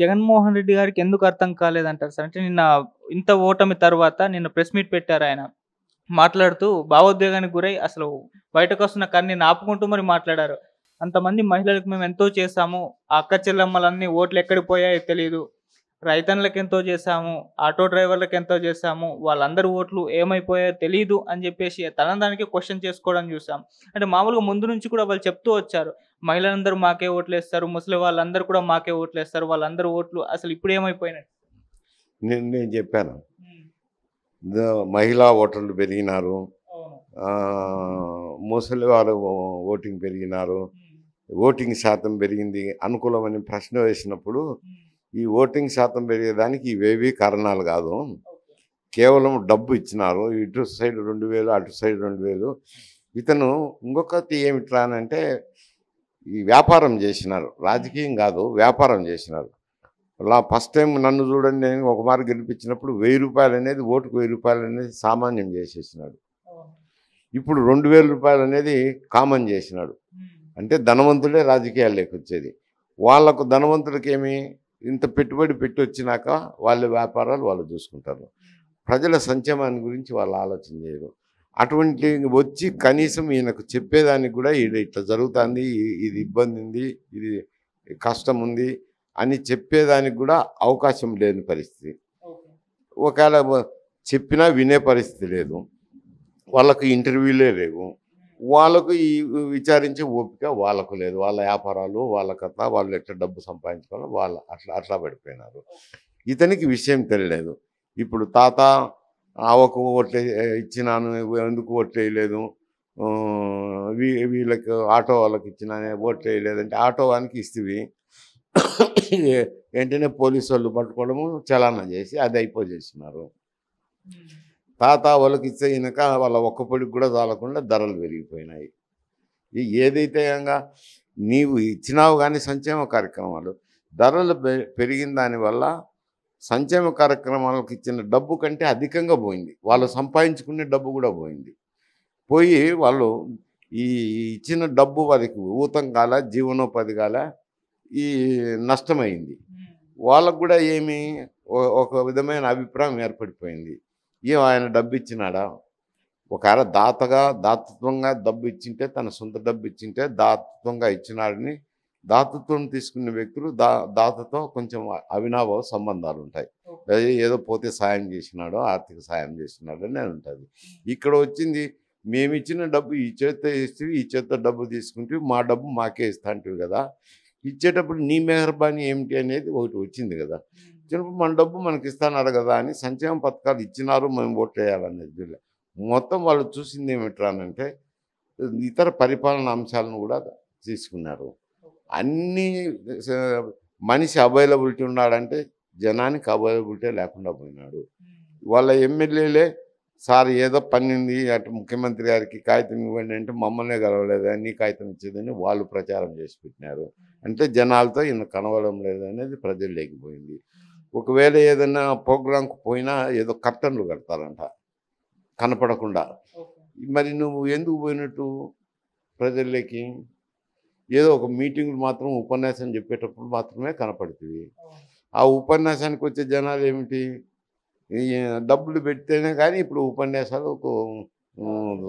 జగన్మోహన్ రెడ్డి గారికి ఎందుకు అర్థం కాలేదంటారు సార్ అంటే నిన్న ఇంత ఓటమి తర్వాత నిన్న ప్రెస్ మీట్ పెట్టారు ఆయన మాట్లాడుతూ భావోద్వేగానికి గురై అసలు బయటకు వస్తున్న కన్నీ ఆపుకుంటూ మరి మాట్లాడారు అంతమంది మహిళలకు మేము ఎంతో చేశాము అక్క చెల్లెమ్మలన్నీ ఓట్లు ఎక్కడికి పోయాయో తెలియదు రైతన్లకు ఎంతో చేశాము ఆటో డ్రైవర్లకు ఎంతో చేశాము వాళ్ళందరి ఓట్లు ఏమైపోయాయో తెలియదు అని చెప్పేసి తనందానికి క్వశ్చన్ చేసుకోవడం చూసాం అంటే మామూలుగా ముందు నుంచి కూడా వాళ్ళు చెప్తూ వచ్చారు మహిళలందరూ మాకే ఓట్లు వేస్తారు ముసలి వాళ్ళందరూ కూడా మాకే ఓట్లు వేస్తారు వాళ్ళందరూ ఓట్లు అసలు ఇప్పుడు ఏమైపోయినాయి నేను నేను చెప్పాను మహిళా ఓటర్లు పెరిగినారు ముసలి వారు ఓటింగ్ పెరిగినారు ఓటింగ్ శాతం పెరిగింది అనుకూలమని ప్రశ్న వేసినప్పుడు ఈ ఓటింగ్ శాతం పెరిగేదానికి ఇవేవి కారణాలు కాదు కేవలం డబ్బు ఇచ్చినారు ఇటు సైడ్ రెండు వేలు అటు సైడ్ రెండు వేలు ఇతను ఇంకొకటి ఏమిట్లా అంటే ఈ వ్యాపారం చేసినారు రాజకీయం కాదు వ్యాపారం చేసినారు అలా ఫస్ట్ టైం నన్ను చూడండి నేను ఒక మార్గం గెలిపించినప్పుడు వెయ్యి రూపాయలు అనేది ఓటుకు వెయ్యి రూపాయలు అనేది సామాన్యం చేసేసినాడు ఇప్పుడు రెండు వేల రూపాయలు అనేది కామన్ చేసినాడు అంటే ధనవంతుడే రాజకీయాలు వచ్చేది వాళ్లకు ఏమి ఇంత పెట్టుబడి పెట్టి వచ్చినాక వాళ్ళ వ్యాపారాలు వాళ్ళు చూసుకుంటారు ప్రజల సంక్షేమాన్ని గురించి వాళ్ళు ఆలోచన చేయరు అటువంటి వచ్చి కనీసం ఈయనకు చెప్పేదానికి కూడా ఇది ఇట్లా జరుగుతుంది ఇది ఇబ్బంది ఉంది ఇది కష్టం ఉంది అని చెప్పేదానికి కూడా అవకాశం లేని పరిస్థితి ఒకవేళ చెప్పినా వినే పరిస్థితి లేదు వాళ్ళకు ఇంటర్వ్యూలే లేవు వాళ్ళకు ఈ విచారించే ఓపిక వాళ్ళకు లేదు వాళ్ళ వ్యాపారాలు వాళ్ళ కథ వాళ్ళు ఎట్లా డబ్బు సంపాదించుకోవాలి వాళ్ళ అట్లా అట్లా పడిపోయినారు ఇతనికి విషయం తెలియలేదు ఇప్పుడు తాత ఆవకు ఓట్లే ఇచ్చినాను ఎందుకు ఓట్లేయలేదు వీళ్ళకి ఆటో వాళ్ళకి ఇచ్చినానే అంటే ఆటో వానికి ఇస్తేవి వెంటనే పోలీసు వాళ్ళు పట్టుకోవడము చలానా చేసి అది అయిపోజేస్తున్నారు తాత వాళ్ళకి ఇచ్చే ఇనక వాళ్ళ పొడికి కూడా చాలకుండా ధరలు పెరిగిపోయినాయి ఏదైతే ఏంగా నీవు ఇచ్చినావు కానీ సంక్షేమ కార్యక్రమాలు ధరలు పెరిగిన దానివల్ల సంక్షేమ కార్యక్రమాలకు ఇచ్చిన డబ్బు కంటే అధికంగా పోయింది వాళ్ళు సంపాదించుకునే డబ్బు కూడా పోయింది పోయి వాళ్ళు ఈ ఇచ్చిన డబ్బు వారికి ఊతం కాల జీవనోపాధి కాల ఈ నష్టమైంది వాళ్ళకు కూడా ఏమి ఒక విధమైన అభిప్రాయం ఏర్పడిపోయింది ఏం ఆయన డబ్బు ఇచ్చినాడా ఒకవేళ దాతగా దాతత్వంగా డబ్బు ఇచ్చింటే తన సొంత డబ్బు ఇచ్చింటే దాతత్వంగా ఇచ్చినాడని దాతత్వం తీసుకున్న వ్యక్తులు దా దాతతో కొంచెం అవినాభావ సంబంధాలు ఉంటాయి ఏదో పోతే సాయం చేసినాడో ఆర్థిక సాయం చేసినాడు అని ఉంటుంది ఇక్కడ వచ్చింది మేము ఇచ్చిన డబ్బు ఈ చేత ఇస్తే ఈ చేత డబ్బు తీసుకుంటే మా డబ్బు మాకే ఇస్తా అంటే కదా ఇచ్చేటప్పుడు నీ మెహర్బానీ ఏమిటి అనేది ఒకటి వచ్చింది కదా చిన్నప్పుడు మన డబ్బు మనకి ఇస్తాను కదా అని సంక్షేమ పథకాలు ఇచ్చినారు మేము ఓట్ వేయాలనేది మొత్తం వాళ్ళు చూసింది ఏమిట్రానంటే ఇతర పరిపాలన అంశాలను కూడా తీసుకున్నారు అన్ని మనిషి అవైలబిలిటీ ఉన్నాడంటే జనానికి అవైలబిలిటీ లేకుండా పోయినాడు వాళ్ళ ఎమ్మెల్యేలే సార్ ఏదో పన్నింది అటు ముఖ్యమంత్రి గారికి కాగితం ఇవ్వండి అంటే మమ్మల్నే కలవలేదు నీ కాగితం ఇచ్చేదని వాళ్ళు ప్రచారం చేసి పెట్టినారు అంటే జనాలతో ఈయన కనవడం లేదు అనేది ప్రజలు లేకపోయింది ఒకవేళ ఏదైనా ప్రోగ్రాంకు పోయినా ఏదో కర్టన్లు కడతారంట కనపడకుండా మరి నువ్వు ఎందుకు పోయినట్టు ప్రజల్లోకి ఏదో ఒక మీటింగ్లు మాత్రం ఉపన్యాసం చెప్పేటప్పుడు మాత్రమే కనపడుతుంది ఆ ఉపన్యాసానికి వచ్చే జనాలు ఏమిటి డబ్బులు పెడితేనే కానీ ఇప్పుడు ఉపన్యాసాలకు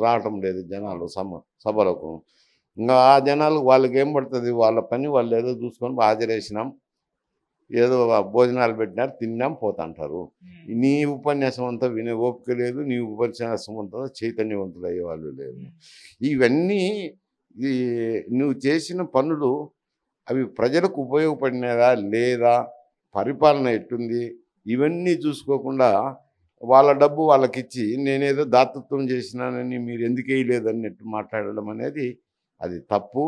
రావటం లేదు జనాలు సమ సభలకు ఇంకా ఆ జనాలు వాళ్ళకి ఏం పడుతుంది వాళ్ళ పని వాళ్ళు ఏదో చూసుకొని హాజరేసినాం ఏదో భోజనాలు పెట్టినారు తిన్నాం పోతంటారు నీ ఉపన్యాసం అంతా వినే ఓపిక లేదు నీ ఉపన్యాసం అంతా చైతన్యవంతులు అయ్యేవాళ్ళు లేరు ఇవన్నీ ఈ నువ్వు చేసిన పనులు అవి ప్రజలకు ఉపయోగపడినదా లేదా పరిపాలన ఎట్టుంది ఇవన్నీ చూసుకోకుండా వాళ్ళ డబ్బు వాళ్ళకిచ్చి నేనేదో దాతత్వం చేసినానని మీరు ఎందుకు వేయలేదన్నట్టు మాట్లాడడం అనేది అది తప్పు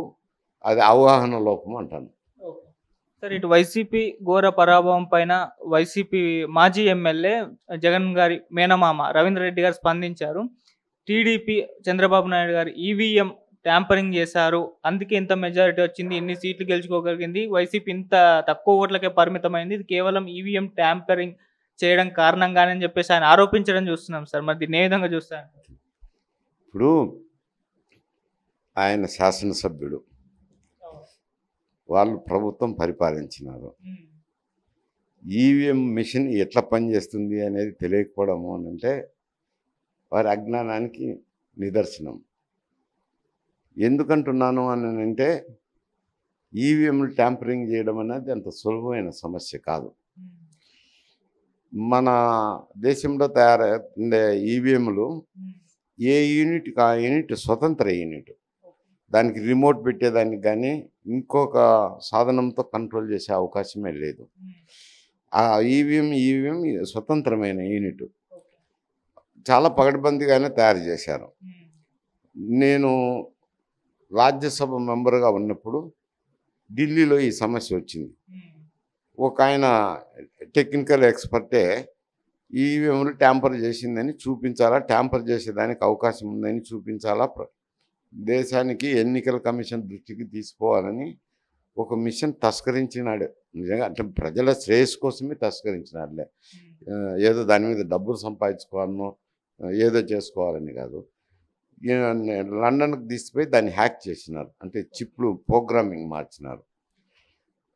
అది అవగాహన లోపం అంటాను సార్ ఇటు వైసీపీ ఘోర పరాభవం పైన వైసీపీ మాజీ ఎమ్మెల్యే జగన్ గారి మేనమామ రవీంద్ర రెడ్డి గారు స్పందించారు టీడీపీ చంద్రబాబు నాయుడు గారు ఈవీఎం ట్యాంపరింగ్ చేశారు అందుకే ఇంత మెజారిటీ వచ్చింది ఇన్ని సీట్లు గెలుచుకోగలిగింది వైసీపీ ఇంత తక్కువ ఓట్లకే పరిమితమైంది ఇది కేవలం ఈవీఎం ట్యాంపరింగ్ చేయడం కారణంగానని చెప్పేసి ఆయన ఆరోపించడం చూస్తున్నాం సార్ మరి దీన్ని ఏ విధంగా చూస్తాను ఇప్పుడు ఆయన శాసనసభ్యుడు వాళ్ళు ప్రభుత్వం పరిపాలించినారు hmm. ఈవీఎం మిషన్ ఎట్లా పనిచేస్తుంది అనేది తెలియకపోవడము అంటే వారి అజ్ఞానానికి నిదర్శనం ఎందుకంటున్నాను అని అంటే ఈవీఎంలు ట్యాంపరింగ్ చేయడం అనేది అంత సులభమైన సమస్య కాదు hmm. మన దేశంలో ఉండే ఈవీఎంలు hmm. ఏ యూనిట్ ఆ యూనిట్ స్వతంత్ర యూనిట్ దానికి రిమోట్ పెట్టేదానికి కానీ ఇంకొక సాధనంతో కంట్రోల్ చేసే అవకాశమే లేదు ఆ ఈవీఎం e e ఈవీఎం స్వతంత్రమైన యూనిట్ చాలా పగడబందీగానే తయారు చేశారు నేను రాజ్యసభ మెంబర్గా ఉన్నప్పుడు ఢిల్లీలో ఈ సమస్య వచ్చింది ఒక ఆయన టెక్నికల్ ఎక్స్పర్టే ఈవీఎంలు ట్యాంపర్ చేసిందని చూపించాలా ట్యాంపర్ చేసేదానికి అవకాశం ఉందని చూపించాలా దేశానికి ఎన్నికల కమిషన్ దృష్టికి తీసుకోవాలని ఒక మిషన్ తస్కరించినాడు నిజంగా అంటే ప్రజల శ్రేయస్సు కోసమే తస్కరించినాడులే ఏదో దాని మీద డబ్బులు సంపాదించుకోవాలనో ఏదో చేసుకోవాలని కాదు లండన్కి తీసిపోయి దాన్ని హ్యాక్ చేసినారు అంటే చిప్లు ప్రోగ్రామింగ్ మార్చినారు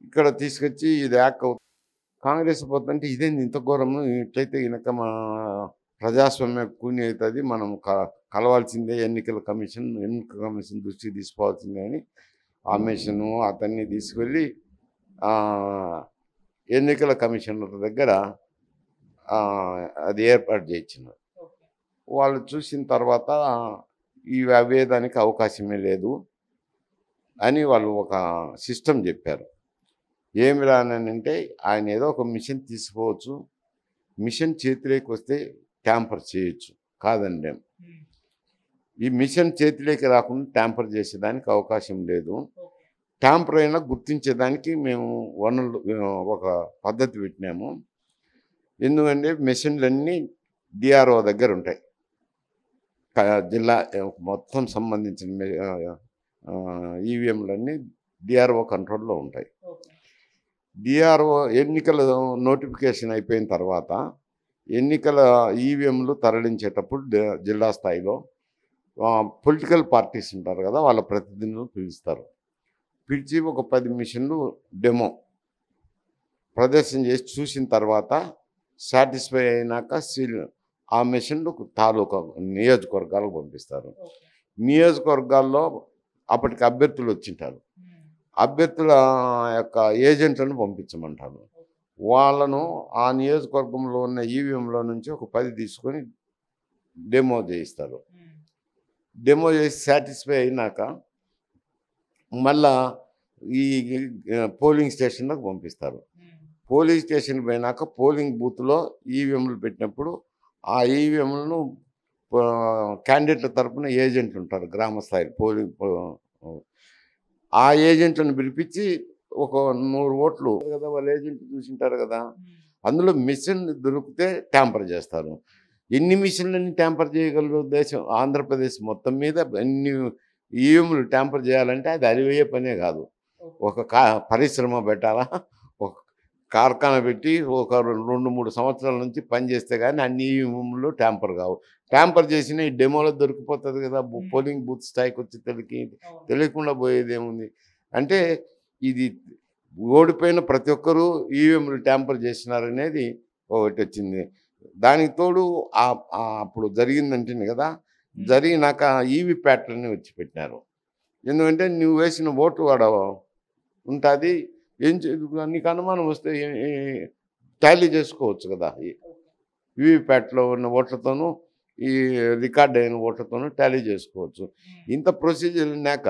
ఇక్కడ తీసుకొచ్చి ఇది హ్యాక్ అవుతుంది కాంగ్రెస్ పోతుంటే ఇదేంది ఇంత ఘోరము ఇట్లయితే ఇనక మా ప్రజాస్వామ్య కూని అవుతుంది మనం క కలవాల్సిందే ఎన్నికల కమిషన్ ఎన్నికల కమిషన్ దృష్టికి తీసుకోవాల్సిందే అని ఆ మిషను అతన్ని తీసుకెళ్ళి ఎన్నికల కమిషనర్ దగ్గర అది ఏర్పాటు చేయించినారు వాళ్ళు చూసిన తర్వాత ఈ అవేదానికి అవకాశమే లేదు అని వాళ్ళు ఒక సిస్టమ్ చెప్పారు ఏమి రానంటే ఆయన ఏదో ఒక మిషన్ తీసుకోవచ్చు మిషన్ చేతిలోకి వస్తే ట్యాంపర్ చేయొచ్చు కాదండి ఈ మిషన్ చేతిలోకి రాకుండా ట్యాంపర్ చేసేదానికి అవకాశం లేదు ట్యాంపర్ అయినా గుర్తించేదానికి మేము వనరులు ఒక పద్ధతి పెట్టినాము ఎందుకంటే మిషన్లన్నీ డిఆర్ఓ దగ్గర ఉంటాయి జిల్లా మొత్తం సంబంధించిన ఈవీఎంలన్నీ డిఆర్ఓ కంట్రోల్లో ఉంటాయి డిఆర్ఓ ఎన్నికల నోటిఫికేషన్ అయిపోయిన తర్వాత ఎన్నికల ఈవీఎంలు తరలించేటప్పుడు జిల్లా స్థాయిలో పొలిటికల్ పార్టీస్ ఉంటారు కదా వాళ్ళ ప్రతినిధులు పిలుస్తారు పిలిచి ఒక పది మిషన్లు డెమో ప్రదర్శన చేసి చూసిన తర్వాత సాటిస్ఫై అయినాక సీల్ ఆ మిషన్లు తాలూకా నియోజకవర్గాలకు పంపిస్తారు నియోజకవర్గాల్లో అప్పటికి అభ్యర్థులు వచ్చింటారు అభ్యర్థుల యొక్క ఏజెంట్లను పంపించమంటారు వాళ్ళను ఆ నియోజకవర్గంలో ఉన్న ఈవీఎంలో e నుంచి ఒక పది తీసుకొని డెమో చేయిస్తారు డెమో చేసి సాటిస్ఫై అయినాక మళ్ళా ఈ పోలింగ్ స్టేషన్లకు పంపిస్తారు పోలింగ్ స్టేషన్ పోయినాక పోలింగ్ బూత్లో ఈవీఎంలు e పెట్టినప్పుడు ఆ ఈవీఎంలను e క్యాండిడేట్ల తరఫున ఏజెంట్లు ఉంటారు గ్రామ స్థాయి పోలింగ్ ఆ ఏజెంట్లను పిలిపించి ఒక నూరు ఓట్లు కదా వాళ్ళు ఏజెంట్ చూసింటారు కదా అందులో మిషన్ దొరికితే ట్యాంపర్ చేస్తారు ఎన్ని మిషన్లన్నీ ట్యాంపర్ చేయగలరు దేశం ఆంధ్రప్రదేశ్ మొత్తం మీద ఎన్ని ఈఎంలు ట్యాంపర్ చేయాలంటే అది అరివయ్యే పనే కాదు ఒక కా పరిశ్రమ పెట్టాలా ఒక కార్ఖాన పెట్టి ఒక రెండు మూడు సంవత్సరాల నుంచి పనిచేస్తే కానీ అన్ని ఈఎంలు ట్యాంపర్ కావు ట్యాంపర్ చేసిన ఈ డెమోలో దొరికిపోతుంది కదా పోలింగ్ బూత్ స్థాయికి వచ్చి తెలికి తెలియకుండా పోయేది ఏముంది అంటే ఇది ఓడిపోయిన ప్రతి ఒక్కరూ ఈవీఎంలు ట్యాంపర్ చేసినారనేది ఒకటి వచ్చింది దానికి తోడు అప్పుడు జరిగిందంటుంది కదా జరిగినాక ఈవీ ప్యాట్లని వచ్చి పెట్టినారు ఎందుకంటే నువ్వు వేసిన ఓటు వాడ ఉంటుంది ఏం నీకు అనుమానం వస్తే టాలీ చేసుకోవచ్చు కదా వీవీప్యాట్లో ఉన్న ఓట్లతోనూ ఈ రికార్డ్ అయిన ఓట్లతోనూ టాలీ చేసుకోవచ్చు ఇంత ప్రొసీజర్ ఉన్నాక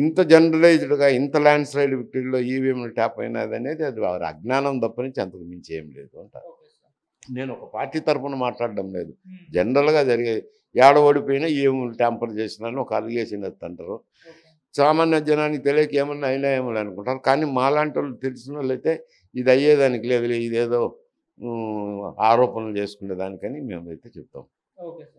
ఇంత జనరలైజ్డ్గా ఇంత ల్యాండ్ స్లైడ్ విక్టరీలో ఈవీఎంలు ట్యాప్ అయినది అనేది అది వారి అజ్ఞానం తప్ప నుంచి అంతకు మించి ఏం లేదు అంటారు నేను ఒక పార్టీ తరఫున మాట్లాడడం లేదు జనరల్గా జరిగే ఏడ ఓడిపోయినా ఈవీఎంలు ట్యాంపర్ చేసినాను ఒక అలిగేషన్ ఎత్తంటారు సామాన్య జనానికి తెలియక ఏమన్నా అయినా ఏమో అనుకుంటారు కానీ మాలాంటి వాళ్ళు తెలిసిన వాళ్ళైతే ఇది అయ్యేదానికి లేదు ఇదేదో ఆరోపణలు చేసుకునేదానికని మేమైతే చెప్తాం